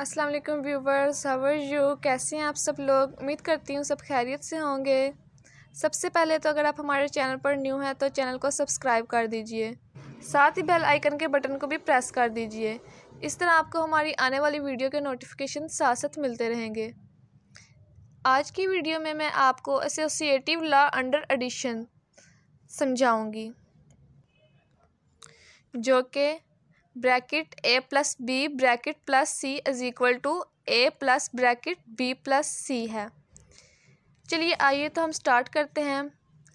अस्सलाम वालेकुम viewers how are you कैसे हैं आप सब लोग उम्मीद करती हूँ सब खैरियत से होंगे सबसे पहले तो अगर आप हमारे चैनल पर न्यू हैं तो चैनल को सब्सक्राइब कर दीजिए साथ ही बेल आइकन के बटन को भी प्रेस कर दीजिए इस तरह आपको हमारी आने वाली वीडियो के नोटिफिकेशन साथ साथ मिलते रहेंगे आज की वीडियो में मैं आपको एसोसिएटिव लॉ अंडर एडिशन समझाऊँगी जो कि bracket A plus B bracket plus C is equal to A plus bracket B plus C है चलिए आइए तो हम स्टार्ट करते हैं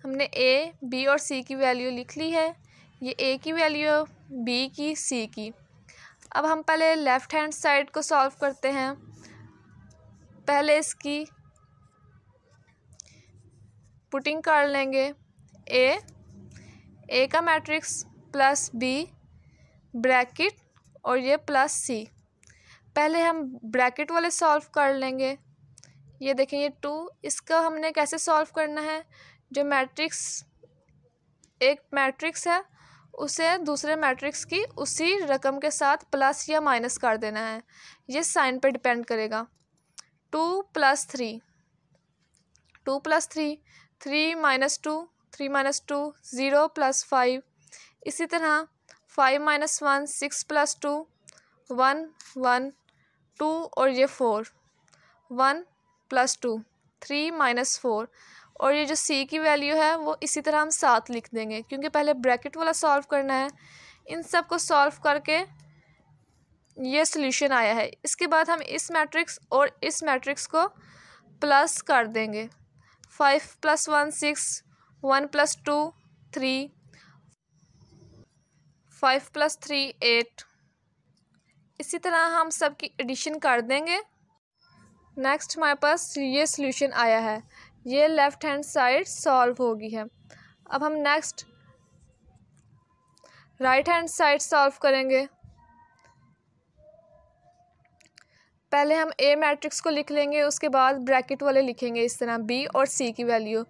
हमने ए बी और सी की वैल्यू लिख ली है ये ए की वैल्यू बी की सी की अब हम पहले लेफ़्ट हैंड साइड को सॉल्व करते हैं पहले इसकी पुटिंग कर लेंगे ए ए का मैट्रिक्स प्लस बी ब्रैकेट और ये प्लस सी पहले हम ब्रैकेट वाले सॉल्व कर लेंगे ये देखें ये टू इसका हमने कैसे सॉल्व करना है जो मैट्रिक्स एक मैट्रिक्स है उसे दूसरे मैट्रिक्स की उसी रकम के साथ प्लस या माइनस कर देना है ये साइन पे डिपेंड करेगा two plus three two plus three three minus two three minus two zero plus five इसी तरह five minus one six plus two one one two और ये four one plus two three minus four और ये जो सी की value है वो इसी तरह हम सात लिख देंगे क्योंकि पहले ब्रैकेट वाला सॉल्व करना है इन सब को सॉल्व करके ये सोल्यूशन आया है इसके बाद हम इस मैट्रिक्स और इस मैट्रिक्स को प्लस कर देंगे five plus one six one plus two three five plus three eight इसी तरह हम सब की एडिशन कर देंगे नेक्स्ट हमारे पास ये सोल्यूशन आया है ये लेफ़्ट हैंड साइड सॉल्व होगी है अब हम next right hand side solve करेंगे पहले हम ए मैट्रिक्स को लिख लेंगे उसके बाद ब्रैकेट वाले लिखेंगे इस तरह बी और सी की वैल्यू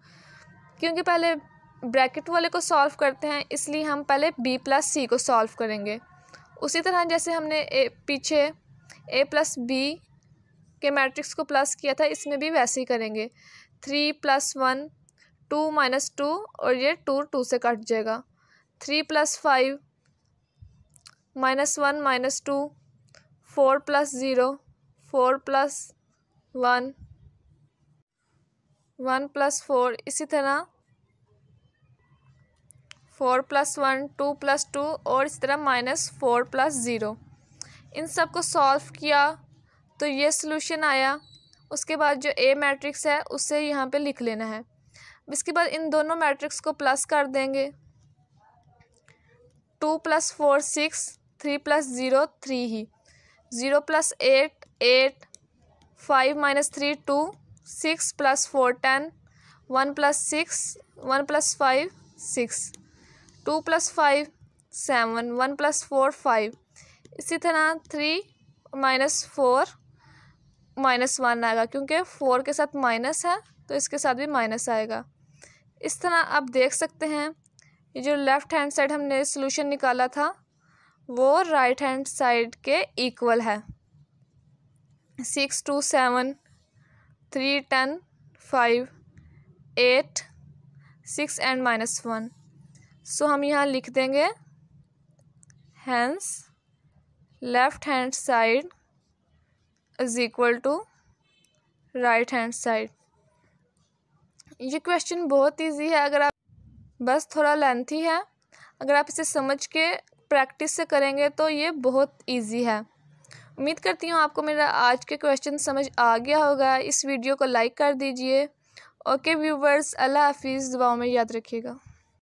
क्योंकि पहले ब्रैकेट वाले को सॉल्व करते हैं इसलिए हम पहले बी प्लस सी को सॉल्व करेंगे उसी तरह जैसे हमने ए पीछे ए प्लस बी के मैट्रिक्स को प्लस किया था इसमें भी वैसे ही करेंगे three plus one two minus two और ये टू टू से कट जाएगा three plus five minus one minus two four plus zero four plus one one plus four इसी तरह four plus one two plus two और इस तरह minus four plus zero इन सब को सॉल्व किया तो ये सोल्यूशन आया उसके बाद जो ए मैट्रिक्स है उसे यहाँ पे लिख लेना है इसके बाद इन दोनों मैट्रिक्स को प्लस कर देंगे two plus four six three plus zero three ही zero plus eight eight five minus three two six plus four ten one plus six one plus five six two plus five seven one plus four five इसी तरह three minus four minus one आएगा क्योंकि four के साथ minus है तो इसके साथ भी माइनस आएगा इस तरह आप देख सकते हैं ये जो लेफ़्ट हैंड साइड हमने सोल्यूशन निकाला था वो राइट हैंड साइड के इक्वल है six two seven three ten five eight six and minus one so हम यहाँ लिख देंगे hence left hand side is equal to right hand side ये क्वेश्चन बहुत इजी है अगर आप बस थोड़ा लेंथी है अगर आप इसे समझ के प्रैक्टिस से करेंगे तो ये बहुत इजी है उम्मीद करती हूँ आपको मेरा आज के क्वेश्चन समझ आ गया होगा इस वीडियो को लाइक कर दीजिए ओके व्यूवर्स अल्लाह हाफिज़ दुआओं में याद रखिएगा